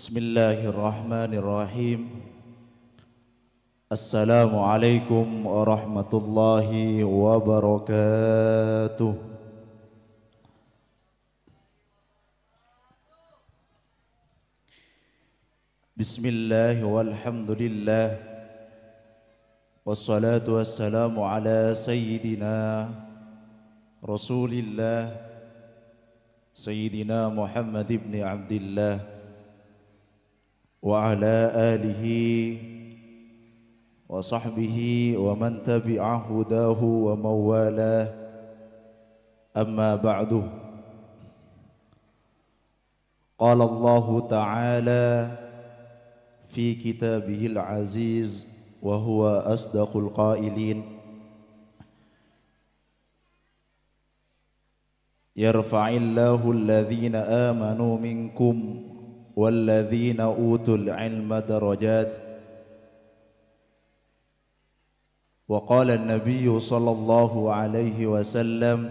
بسم الله الرحمن الرحيم السلام عليكم ورحمة الله وبركاته بسم الله والحمد لله والصلاة والسلام على سيدنا رسول الله سيدنا محمد بن عبد الله وعلى آله وصحبه ومن تبع هداه ومن والاه أما بعد قال الله تعالى في كتابه العزيز وهو أصدق القائلين يرفع الله الذين آمنوا منكم والذين أوتوا العلم درجات وقال النبي صلى الله عليه وسلم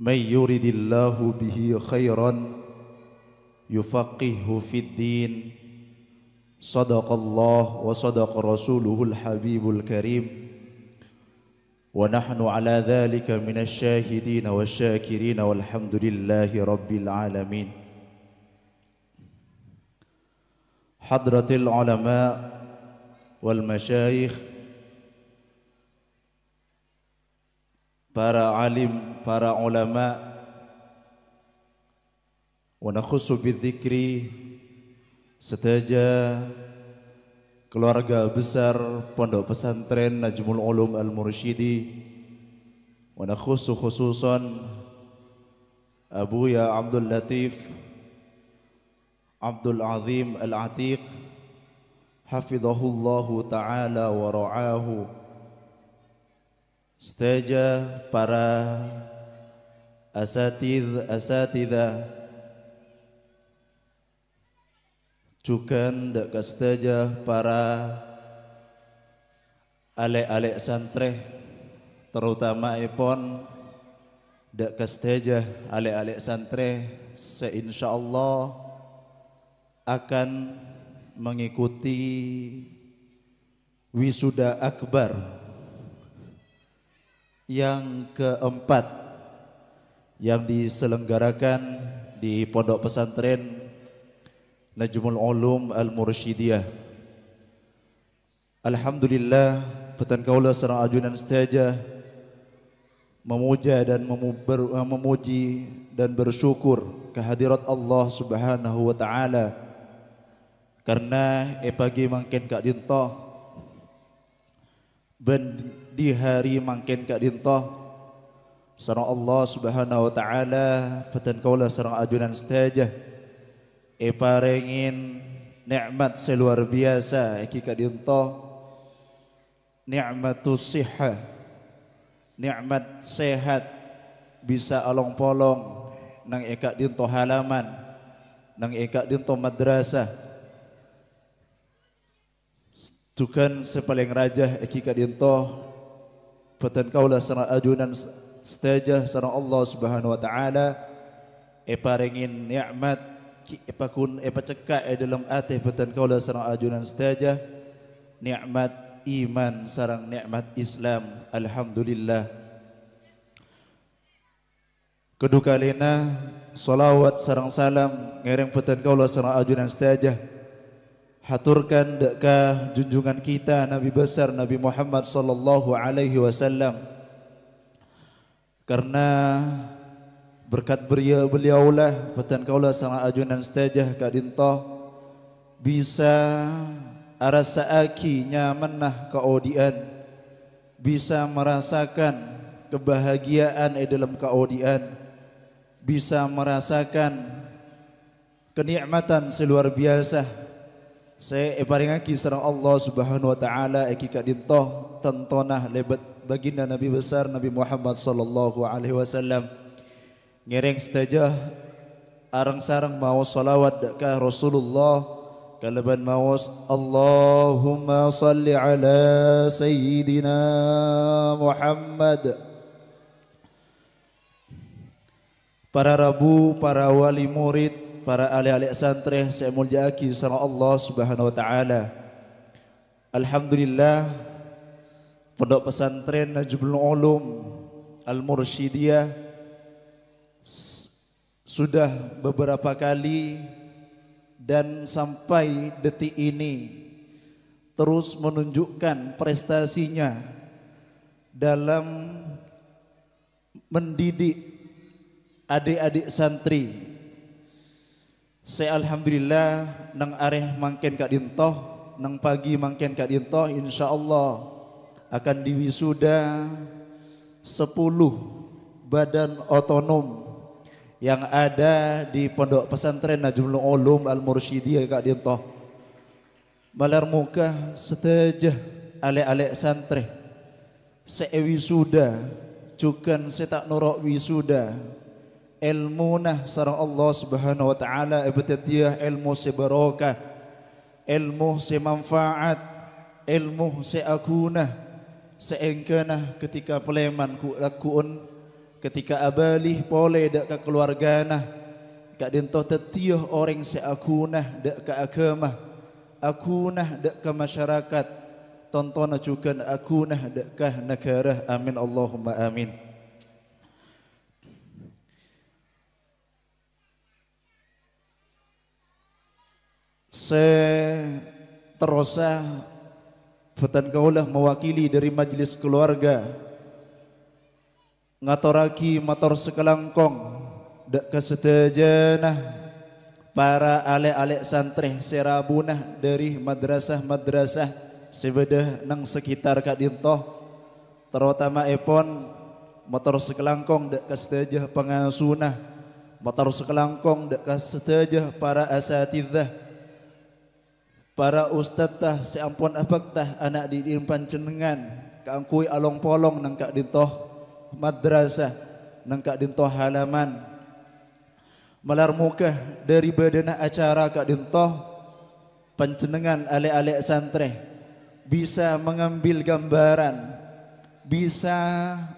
من يرد الله به خيرا يفقهه في الدين صدق الله وصدق رسوله الحبيب الكريم ونحن على ذلك من الشاهدين والشاكرين والحمد لله رب العالمين حضرة العلماء والمشايخ para alim, para ulama wanakhusu bidzikri setaja keluarga besar pondok pesantren Najmul Ulum Al-Mursyidi wanakhusu khususan Abu Ya Abdul Latif Abdul Azim Al-Atiq hafizahullahu taala wa ra'ahu staja para asatidz asatidza juga ndak kastaja para ale alek santri terutama ipon ndak kastaja ale alek santri seinsyaallah Allah akan mengikuti wisuda akbar yang keempat yang diselenggarakan di Pondok Pesantren Najmul Ulum Al-Mursyidiyah. Alhamdulillah, petan kaula sarang ajunan setaja memuja dan memuji dan bersyukur kehadirat Allah Subhanahu wa taala karena epagi mangken kak dinto ben di hari mangken kak dinto sarang Allah subhanahu wa ta'ala peten kaulah sarang ajunan setajah rengin, nikmat seluar biasa eki kak dinto nikmatus siha nikmat sehat bisa along polong nang eka dinto halaman nang eka dinto madrasah tukan sepaling raja eki kadinto peten kaula sana adunan steja sana Allah Subhanahu wa taala Epa ringin, nikmat Epa pakun epa cekak. e dalam ate peten kaula sana adunan steja nikmat iman sarang nikmat Islam alhamdulillah kedukalina salawat sarang salam ngereng peten kaula sana adunan steja haturkan dekat junjungan kita Nabi besar Nabi Muhammad sallallahu alaihi wasallam karena berkat beliau lah, petan kaulah sang ajunan stajah kadinta bisa arasa aki nyamanah kaodian bisa merasakan kebahagiaan di dalam kaodian bisa merasakan kenikmatan seluar biasa saya eparingaki sareng Allah Subhanahu wa taala eki dintoh tentonah lebet baginda Nabi besar Nabi Muhammad sallallahu alaihi wasallam. Ngereng setajah arang sarang mau salawat dakkah Rasulullah Kalaban mawas Allahumma salli ala Sayyidina Muhammad Para rabu, para wali murid para adik-adik santri saya muliaki sama Allah Subhanahu wa taala. Alhamdulillah Pondok Pesantren Najmul Ulum Al-Mursyidiyah sudah beberapa kali dan sampai detik ini terus menunjukkan prestasinya dalam mendidik adik-adik santri saya alhamdulillah nang areh mangken kak dintoh, nang pagi mangken kak dintoh insyaallah akan diwisuda 10 badan otonom yang ada di Pondok Pesantren Najmul Ulum Al-Mursyidiyah kak dintoh. Malar muka ale ale alek santri. Seewisuda, cukan setak norok wisuda. ilmu nah sarang Allah Subhanahu wa taala ibtidiyah ilmu si barokah ilmu si manfaat ilmu si akunah seengkena ketika peleman ku lakuun ketika abalih boleh dak ke keluarga nah kak dinto tetiyah orang si akunah dak ke agama akunah dak ke masyarakat tontonan juga akunah dak ke negara amin Allahumma amin Saya terosah Fatan kaulah mewakili dari majlis keluarga Ngatoraki motor sekelangkong Dak kesetejanah Para alek-alek santri serabunah dari madrasah-madrasah Sebedah nang sekitar Kak Dintoh Terutama Epon Motor sekelangkong dak kesetejah pengasunah Motor sekelangkong dak kesetejah para asatidah para ustaz tah seampun afak tah anak di impan cenengan kangkui along polong nang kak dintoh madrasah nang kak dintoh halaman malar muka dari badana acara kak dintoh pencenengan ale ale santri, bisa mengambil gambaran bisa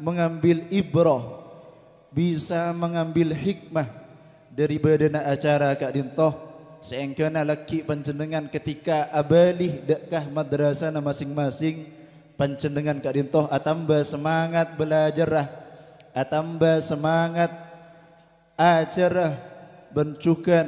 mengambil ibroh bisa mengambil hikmah dari badana acara kak dintoh seengkana laki panjenengan ketika abalih dakkah madrasah masing-masing panjenengan Kak Dintoh atamba semangat belajarah atamba semangat acara bencukan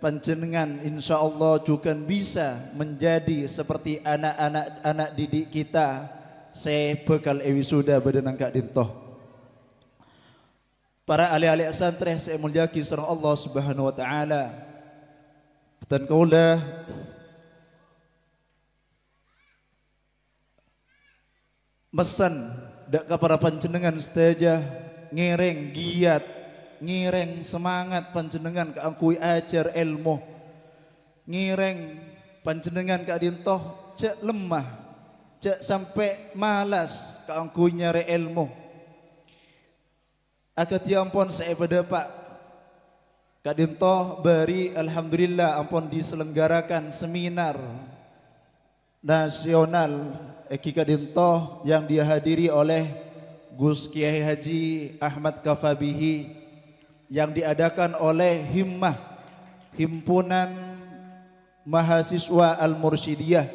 panjenengan insya Allah juga bisa menjadi seperti anak-anak anak didik kita saya bekal ewi eh, sudah badanang Kak Dintoh para ahli-ahli santri saya muliaki serang Allah subhanahu wa ta'ala dan kaulah mesan dak para panjenengan sedaja ngereng giat ngereng semangat panjenengan keangkui ajar ilmu ngereng panjenengan ke adintoh cek lemah cek sampai malas keangkui nyari ilmu agak tiampon saya pada pak Kadintoh bari alhamdulillah ampun diselenggarakan seminar nasional Eki Kadintoh yang dihadiri oleh Gus Kiai Haji Ahmad Kafabihi yang diadakan oleh Himmah Himpunan Mahasiswa Al-Mursyidiyah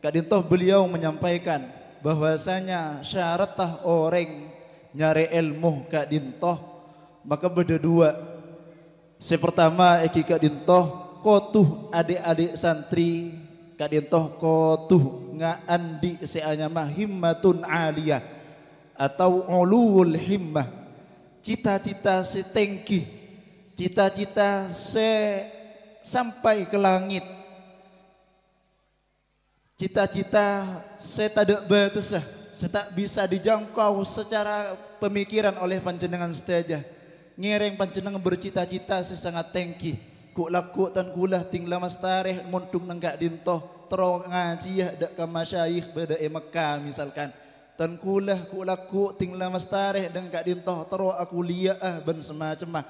Kadintoh beliau menyampaikan bahwasanya syaratah orang nyari ilmu Kadintoh maka beda dua Si pertama iki kak dintoh kotuh adik-adik santri kak dintoh kotuh ngaan andi seanya mah himmatun aliyah atau ulul himmah cita-cita setengki cita-cita se sampai ke langit cita-cita se tak batasah se tak bisa dijangkau secara pemikiran oleh panjenengan saja. Nyereng panjenengan bercita-cita sesangat tengki. Ku laku tan kulah ting lamas tareh muntung nenggak dintoh terong ngajiah dak ka masyayikh beda eh Mekah misalkan. Tan kulah ku laku ting lamas tareh nenggak dintoh terong aku liah ah, ben semacam mah.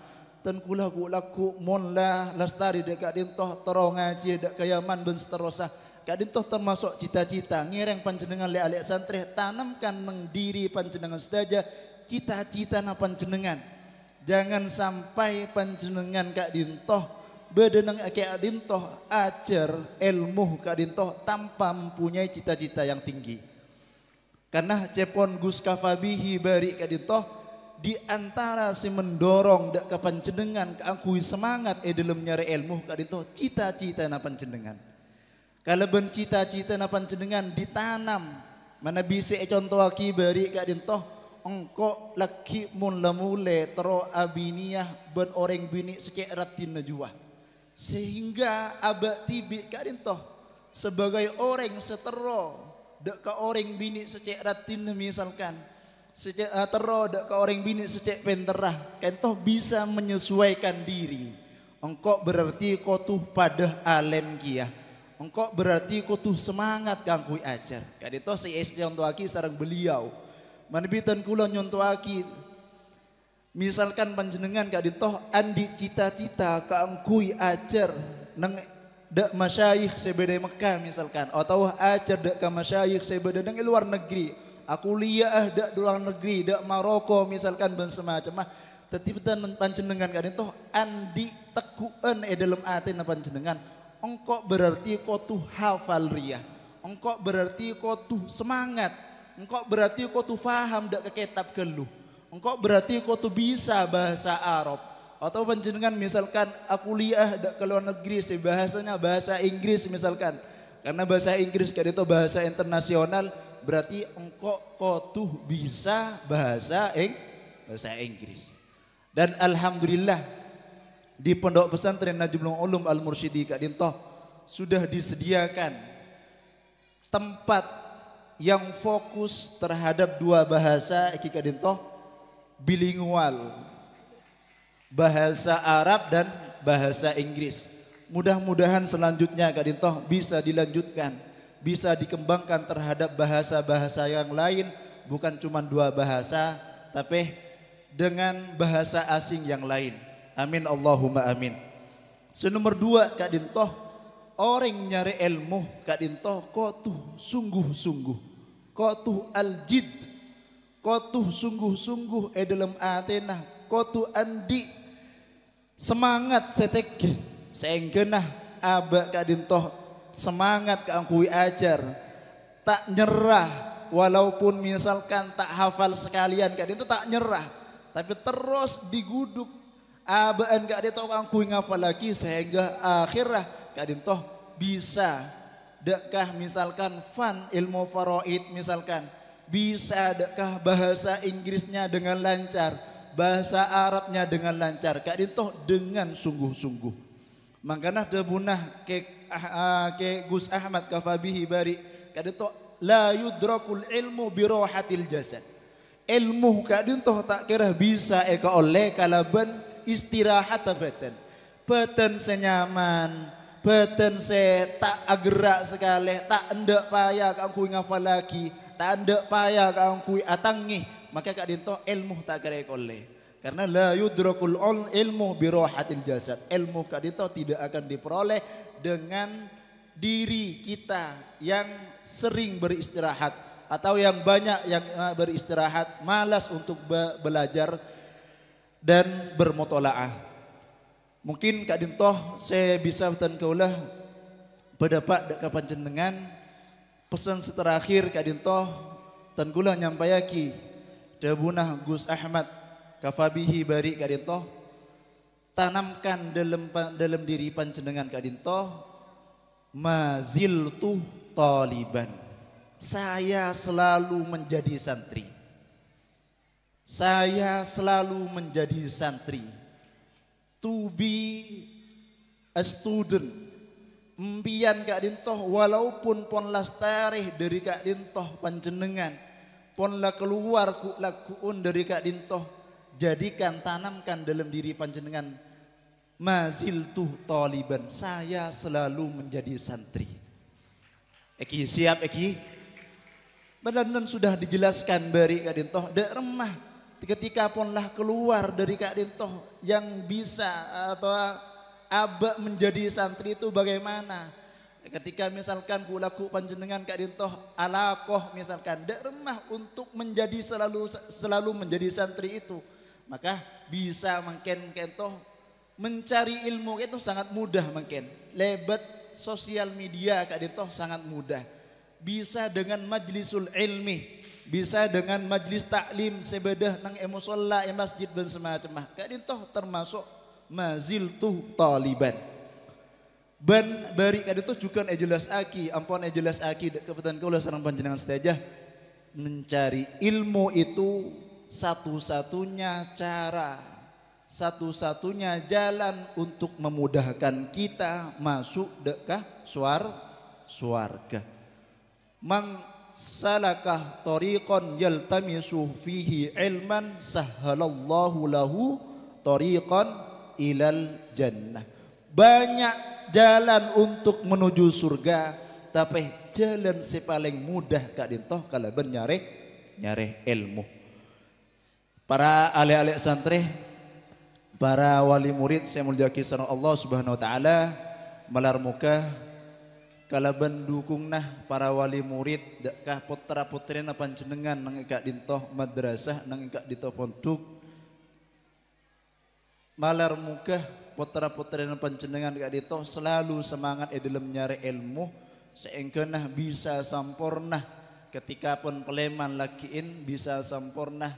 Tan kulah ku laku mon lah lestari dak dintoh terong ngajiah dak kayaman ben seterusah. Kak toh termasuk cita-cita nyereng panjenengan le alek santri tanamkan neng diri panjenengan saja cita-cita na panjenengan Jangan sampai panjenengan Kak Dintoh bedeneng Kak Dintoh ajar ilmu Kak Dintoh tanpa mempunyai cita-cita yang tinggi. Karena cepon Gus Kafabihi bari Kak Dintoh di antara si mendorong dak ke panjenengan keakui semangat e dalam nyari ilmu Kak Dintoh cita-cita na panjenengan. Kalau ben cita-cita na panjenengan ditanam mana bisa e contoh aki beri Kak Dintoh engko laki mun lemule tero abiniah ben orang bini sekek ratin najwa sehingga abak tibi toh sebagai orang setero dek ke orang bini secek ratin misalkan secek uh, eh, tero dek ke orang bini secek penterah kentoh bisa menyesuaikan diri engkau berarti kau tuh pada alem kia engkau berarti kau tuh semangat kangkui ajar. Kadito si istri untuk aki sarang beliau. Manipitan kula nyontoaki misalkan panjenengan kak ditoh andi cita-cita keangkui ajar neng dak masyayikh sebeda Mekah misalkan atau ajar dak ke masyayikh sebeda neng luar negeri aku liah dak luar negeri dak Maroko misalkan dan semacam mah tetipitan panjenengan kak ditoh andi tekuan e dalam hati panjenengan engkau berarti kau tuh hafal riyah engkau berarti kau tuh semangat engkau berarti kau tuh faham dak ke keluh. Engkau berarti kau tuh bisa bahasa Arab. Atau penjenengan misalkan aku liah dak ke luar negeri sih bahasanya bahasa Inggris misalkan. Karena bahasa Inggris kan itu bahasa internasional, berarti engkau kau tuh bisa bahasa Eng, bahasa Inggris. Dan alhamdulillah di Pondok Pesantren Najmul Ulum Al Mursyidi Kak Dintoh sudah disediakan tempat yang fokus terhadap dua bahasa Eki Kadintoh bilingual bahasa Arab dan bahasa Inggris mudah-mudahan selanjutnya Kak Dintoh bisa dilanjutkan bisa dikembangkan terhadap bahasa-bahasa yang lain bukan cuma dua bahasa tapi dengan bahasa asing yang lain amin Allahumma amin senomor dua Kak Dintoh orang nyari ilmu Kak Dintoh kok tuh sungguh-sungguh Kotuh aljid Kotuh sungguh-sungguh e dalam atena Kotuh andi Semangat setek Seengkenah abak kadintoh Semangat keangkui ajar Tak nyerah Walaupun misalkan tak hafal sekalian kak itu tak nyerah Tapi terus diguduk Abaan kak toh angkui ngafal lagi Sehingga akhirah kak toh bisa Dekkah misalkan fun ilmu faroid misalkan. Bisa dekkah bahasa Inggrisnya dengan lancar. Bahasa Arabnya dengan lancar. Kak Dintoh dengan sungguh-sungguh. Makanya debunah ke, ah, ah, ke Gus Ahmad kafabihi bari. Kak Dintoh la yudrakul ilmu birohatil jasad. Ilmu Kak Dintoh tak kira bisa eka oleh kalaban istirahat badan. Badan senyaman beten se tak agerak sekali tak endek payah kang kui ngafal lagi tak endek payah kang kui atangi maka kak dinto ilmu tak kare oleh karena la yudrakul ilmu birohatil jasad ilmu kak dinto tidak akan diperoleh dengan diri kita yang sering beristirahat atau yang banyak yang eh, beristirahat malas untuk be belajar dan bermutolaah Mungkin Kak Dintoh saya bisa bertanya, kaulah berdapat dekat panjenengan pesan terakhir Kak Dintoh dan kula nyampayaki dabunah Gus Ahmad kafabihi bari Kak Dintoh tanamkan dalam dalam diri panjenengan Kak Dintoh tuh taliban saya selalu menjadi santri saya selalu menjadi santri to be a student empian kak dintoh walaupun pon lastarih dari kak dintoh panjenengan pon la keluar ku lakuun dari kak dintoh jadikan tanamkan dalam diri panjenengan mazil tuh taliban saya selalu menjadi santri Eki siap Eki Badan sudah dijelaskan bari Dintoh. dek remah ketika ponlah keluar dari Kak dintoh yang bisa atau abah menjadi santri itu bagaimana? Ketika misalkan kulaku panjenengan Kak ala alakoh misalkan tidak remah untuk menjadi selalu selalu menjadi santri itu, maka bisa makin kentoh mencari ilmu itu sangat mudah mungkin Lebat sosial media Kak dintoh sangat mudah. Bisa dengan majlisul ilmi, bisa dengan majlis taklim sebedah nang emosola e masjid dan semacam mah kadin toh termasuk mazil tuh taliban ban bari kadin toh juga ejelas aki ampun ejelas aki kebetulan kau sareng panjenengan setajah mencari ilmu itu satu-satunya cara satu-satunya jalan untuk memudahkan kita masuk dekah suar suarga mang salakah tariqan yaltamisu fihi ilman sahhalallahu lahu tariqan ilal jannah. Banyak jalan untuk menuju surga, tapi jalan si paling mudah kak dintoh kalau ben nyare nyare ilmu. Para alih-alih santri, para wali murid saya mulia kisah Allah Subhanahu wa taala melar muka kalaban nah para wali murid kah putra apa panjenengan nang ika dintoh madrasah nang ika dintoh pontuk malar muka putra apa panjenengan ika dintoh selalu semangat e dalam nyari ilmu seengkenah bisa sempurna ketika pun peleman lakiin bisa sempurna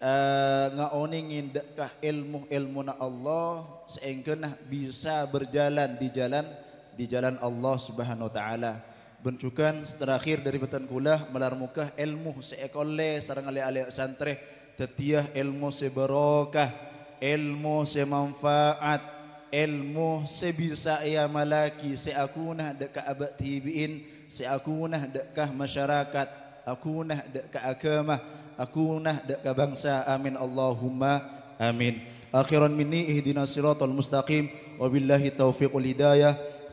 uh, eh, ngaoningin ilmu ilmu na Allah seengkenah bisa berjalan di jalan di jalan Allah Subhanahu taala. Bencukan terakhir dari petan kula melar muka ilmu seekol le sareng ale ale santre tetiah ilmu seberokah, ilmu semanfaat, ilmu sebisa ia ya malaki seakuna dekat abad tibiin, seakuna dekat masyarakat, akuna dekat agama, akuna dekat bangsa. Amin Allahumma amin. Akhiran minni ihdinas siratal mustaqim wabillahi taufiqul hidayah.